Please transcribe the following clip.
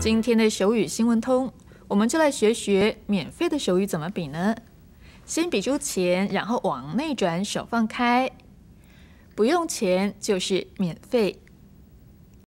今天的手语新闻通，我们就来学学免费的手语怎么比呢？先比出钱，然后往内转手放开，不用钱就是免费。